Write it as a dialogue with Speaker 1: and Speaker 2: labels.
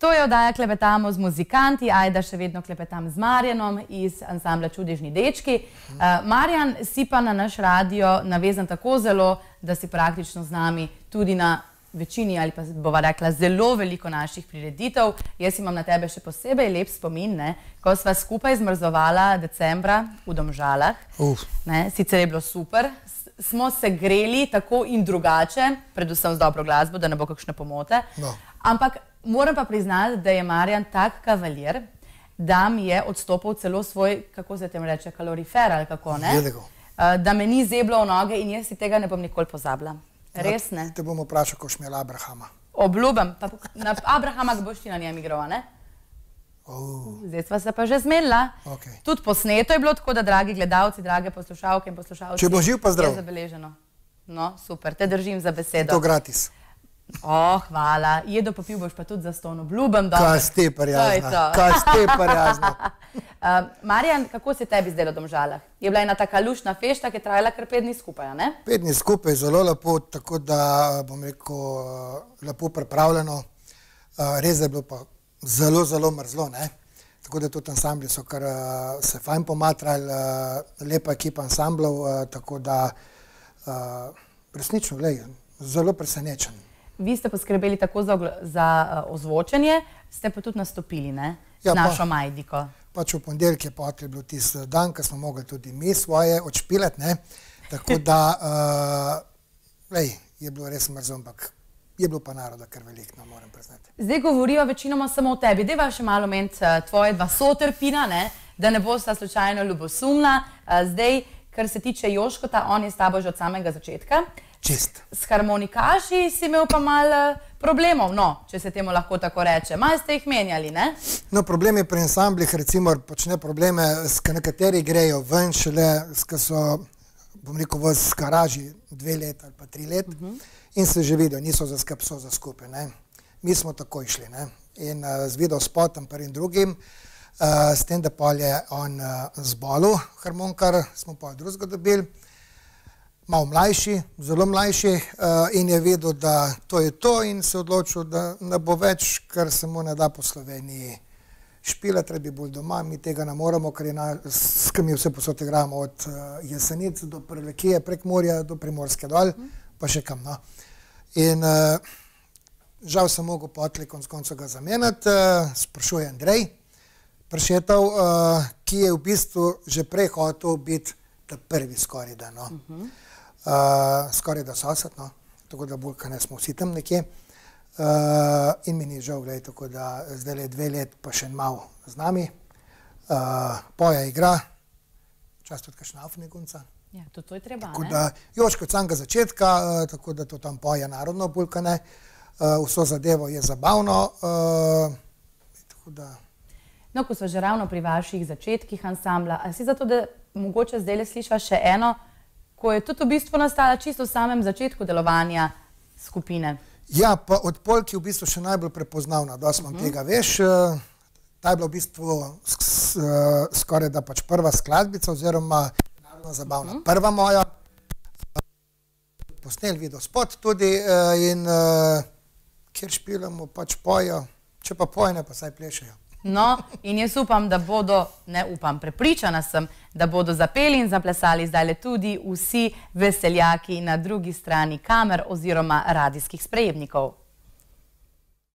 Speaker 1: To je oddaja Klepetamo z muzikanti, ajda še vedno klepetam z Marjanom iz ansambla Čudežni dečki. Uh, Marjan, si pa na naš radio navezan tako zelo, da si praktično z nami tudi na večini ali pa bova rekla zelo veliko naših prireditev. Jaz imam na tebe še posebej lep spomin, ne? ko sva skupaj zmrzovala decembra v Domžalah. Sicer je bilo super, smo se greli tako in drugače, predvsem z dobro glasbo, da ne bo kakšne pomote. No. Ampak Moram pa priznati, da je Marjan tak kavalir, da mi je odstopil celo svoj, kako se tem reče, kalorifer ali kako ne. Jedego. Da me ni zeblo v noge in jaz si tega ne bom nikoli pozabila. Res
Speaker 2: ne. Te bom vprašal, ko šmjela Abrahama.
Speaker 1: Obljubim. Na Abrahama ga boš ti na njem igrova, ne? Zdaj sva se pa že zmedila. Tudi posneto je bilo tako, da dragi gledalci, drage poslušalke in poslušalci... Če bo živ pa zdrav. Je zabeleženo. No, super. Te držim za besedo. To gratis. Hvala. Oh, hvala. Jedo pa pil boš pa tudi za ston. Obljubim, da boš ti prijazna. Kaj ti prijazna. uh, Marjan, kako se tebi zdelo domžala? Je bila ena tako lušna fešta, ki je trajala kar pet dni skupaj? Ne?
Speaker 2: Pet dni skupaj, zelo lepo, tako da bom rekel, eh, lepo pripravljeno. Uh, res je bilo pa zelo, zelo mrzlo. Ne? Tako da tudi ansambli so kar, uh, se fajn pomatrali, uh, lepa ekipa ansamblov. Uh, tako da uh, resnično, gledaj, zelo presenečen
Speaker 1: vi ste poskrbeli tako za, za uh, ozvočenje, ste pa tudi nastopili ne? z ja, našo pa, majdiko. Pač v ponedeljek je pač
Speaker 2: bil tisti dan, ko smo mogli tudi mi svoje odšpiliti. Tako da uh, eh, lej, je bilo res mrzlo, ampak je bilo pa naroda kar veliko, no, moram priznati.
Speaker 1: Zdaj govorijo večinoma samo o tebi. Deva še malo ment eh, tvoje dva sotrpina, ne? da ne bosta slučajno ljubosumna. Uh, zdaj, kar se tiče Joškota, on je s tabo že od samega začetka. Uh, Čist. S harmonikaži si imel pa malo problemov, no, če se temu lahko tako reče. Malo ste jih menjali, ne?
Speaker 2: No, problem je pri ensamblih, recimo, počne probleme, s nekateri grejo ven šele, s ki so, bom rekel, v skaraži dve leta ali pa tri let uh mhm. -huh. in se že vidijo, niso za skup, so za skupaj, ne. Mi smo tako išli, ne. In uh, z video spotom prvim drugim, uh, s tem, da pol je on uh, eh, zbolil harmonikar, smo pol drugega dobili, malo mlajši, zelo mlajši uh, in je vedel, da to je to in se odločil, da ne bo več, ker se mu ne da po Sloveniji špila, treba bi bolj doma, mi tega ne moramo, ker je na, s kim je vse posod igramo od uh, jesenic do prelekije prek morja do primorske dol, mm. pa še kam. No. In uh, žal sem mogel potli konc koncev ga zamenjati, uh, sprašuje Andrej, pršetal, uh, ki je v bistvu že prej hotel biti ta prvi skoraj da. No. Mm -hmm skoraj da sosed, no, tako da bolj, kaj ne smo vsi tam nekje. Uh, in mi ni žal, gledaj, tako da zdaj le dve let, pa še en malo z nami. Uh, poja igra, čas tudi kakšna afnegunca.
Speaker 1: Ja, tudi to je treba, tako ne? Da,
Speaker 2: još kot samega začetka, uh, tako da to tam poja narodno bolj, kaj ne. Uh, vso zadevo je zabavno. Uh, tako da...
Speaker 1: No, ko so že ravno pri vaših začetkih ansambla, a si zato, da mogoče zdaj le slišva še eno, ko je tudi v bistvu nastala čisto v samem začetku delovanja skupine.
Speaker 2: Ja, pa od Polki v bistvu še najbolj prepoznavna, da smo mhm. tega veš. Eh, ta je bila v bistvu eh, skoraj da pač prva skladbica oziroma narodno zabavna mhm. prva moja. Posnel video spot tudi eh, in kjer špilamo pač pojo,
Speaker 1: če pa pojene pa saj plešejo. No, in jaz upam, da bodo, ne upam, prepričana sem, da bodo zapeli in zaplesali zdaj tudi vsi veseljaki na drugi strani kamer oziroma radijskih sprejemnikov.